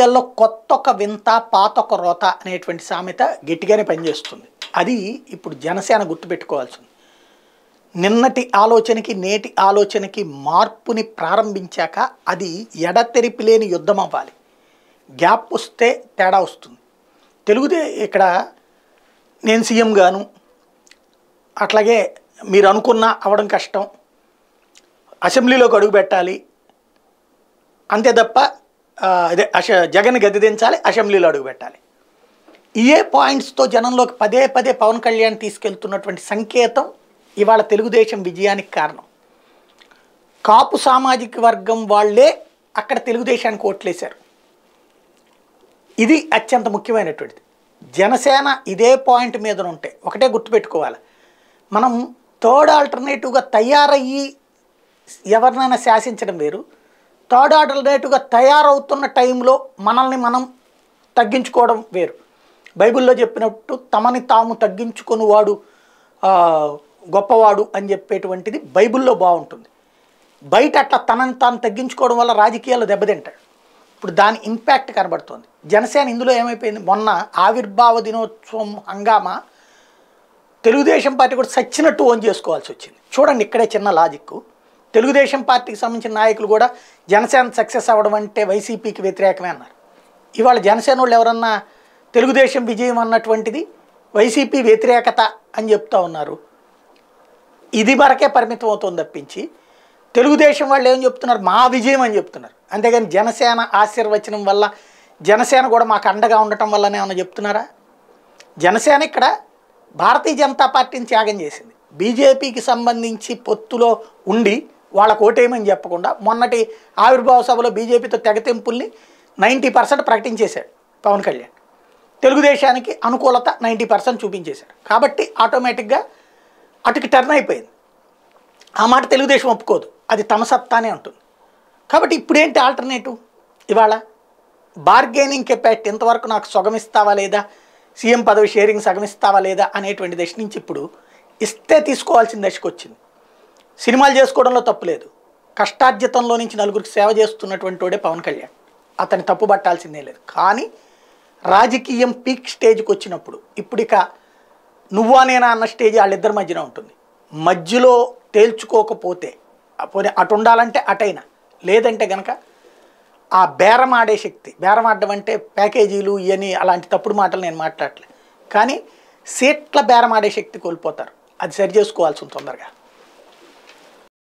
వాక్యాల్లో కొత్త ఒక వింత పాత ఒక రోత అనేటువంటి సామెత గట్టిగానే పనిచేస్తుంది అది ఇప్పుడు జనసేన గుర్తుపెట్టుకోవాల్సింది నిన్నటి ఆలోచనకి నేటి ఆలోచనకి మార్పుని ప్రారంభించాక అది ఎడతెరిపి లేని యుద్ధం అవ్వాలి గ్యాప్ వస్తే తేడా వస్తుంది తెలుగుదే ఇక్కడ నేను సీఎం గాను అట్లాగే మీరు అనుకున్నా అవడం కష్టం అసెంబ్లీలోకి అడుగు పెట్టాలి అంతే తప్ప అదే జగన్ గది దించాలి అసెంబ్లీలో అడుగు పెట్టాలి ఏ పాయింట్స్తో జనంలోకి పదే పదే పవన్ కళ్యాణ్ తీసుకెళ్తున్నటువంటి సంకేతం ఇవాళ తెలుగుదేశం విజయానికి కారణం కాపు సామాజిక వర్గం వాళ్లే అక్కడ తెలుగుదేశానికి ఓట్లేశారు ఇది అత్యంత ముఖ్యమైనటువంటిది జనసేన ఇదే పాయింట్ మీద ఉంటే ఒకటే గుర్తుపెట్టుకోవాలి మనం థర్డ్ ఆల్టర్నేటివ్గా తయారయ్యి ఎవరినైనా శాసించడం వేరు థర్డ్ రేటుగా తయారవుతున్న టైంలో మనల్ని మనం తగ్గించుకోవడం వేరు బైబిల్లో చెప్పినట్టు తమని తాము వాడు గొప్పవాడు అని చెప్పేటువంటిది బైబిల్లో బాగుంటుంది బయట అట్లా తనని తాను తగ్గించుకోవడం వల్ల రాజకీయాలు దెబ్బతింటాడు ఇప్పుడు దాని ఇంపాక్ట్ కనబడుతోంది జనసేన ఇందులో ఏమైపోయింది మొన్న ఆవిర్భావ దినోత్సవం హంగామా తెలుగుదేశం పార్టీ కూడా సచ్చినట్టు ఓన్ చేసుకోవాల్సి వచ్చింది చూడండి ఇక్కడే చిన్న లాజిక్ తెలుగుదేశం పార్టీకి సంబంధించిన నాయకులు కూడా జనసేన సక్సెస్ అవ్వడం అంటే వైసీపీకి వ్యతిరేకమే అన్నారు ఇవాళ జనసేన వాళ్ళు ఎవరన్నా తెలుగుదేశం విజయం అన్నటువంటిది వైసీపీ వ్యతిరేకత అని చెప్తా ఉన్నారు ఇది వరకే పరిమితం అవుతుంది తప్పించి తెలుగుదేశం వాళ్ళు ఏం చెప్తున్నారు మా విజయం అని చెప్తున్నారు అంతేగాని జనసేన ఆశీర్వచనం వల్ల జనసేన కూడా మాకు అండగా ఉండటం వల్లనే ఏమైనా చెప్తున్నారా జనసేన ఇక్కడ భారతీయ జనతా పార్టీని త్యాగం చేసింది బీజేపీకి సంబంధించి పొత్తులో ఉండి వాళ్ళకు ఓటేయమని చెప్పకుండా మొన్నటి ఆవిర్భావ సభలో బీజేపీతో తెగతెంపుల్ని నైంటీ పర్సెంట్ ప్రకటించేశాడు పవన్ కళ్యాణ్ తెలుగుదేశానికి అనుకూలత నైంటీ పర్సెంట్ చూపించేశాడు కాబట్టి ఆటోమేటిక్గా అటుకి టర్న్ అయిపోయింది ఆ మాట తెలుగుదేశం ఒప్పుకోదు అది తమ సత్తానే ఉంటుంది కాబట్టి ఇప్పుడేంటి ఆల్టర్నేటివ్ ఇవాళ బార్గెనింగ్ కెపాట్ ఇంతవరకు నాకు సొగమిస్తావా లేదా సీఎం పదవి షేరింగ్ సగమిస్తావా లేదా అనేటువంటి దశ నుంచి ఇప్పుడు ఇస్తే తీసుకోవాల్సిన దశకు వచ్చింది సినిమాలు చేసుకోవడంలో తప్పులేదు కష్టార్జితంలో నుంచి నలుగురికి సేవ చేస్తున్నటువంటి వాడే పవన్ కళ్యాణ్ అతని తప్పు పట్టాల్సిందే లేదు కానీ రాజకీయం పీక్ స్టేజ్కి వచ్చినప్పుడు ఇప్పుడు ఇక నువ్వా నేనా అన్న స్టేజ్ వాళ్ళిద్దరి మధ్యన ఉంటుంది మధ్యలో తేల్చుకోకపోతే పోనీ అటు ఉండాలంటే అటైనా లేదంటే గనక ఆ బేరమాడే శక్తి బేరమాడడం అంటే ప్యాకేజీలు ఇవన్నీ అలాంటి తప్పుడు మాటలు నేను మాట్లాడలేదు కానీ సీట్ల బేరమాడే శక్తి కోల్పోతారు అది సరి చేసుకోవాల్సి తొందరగా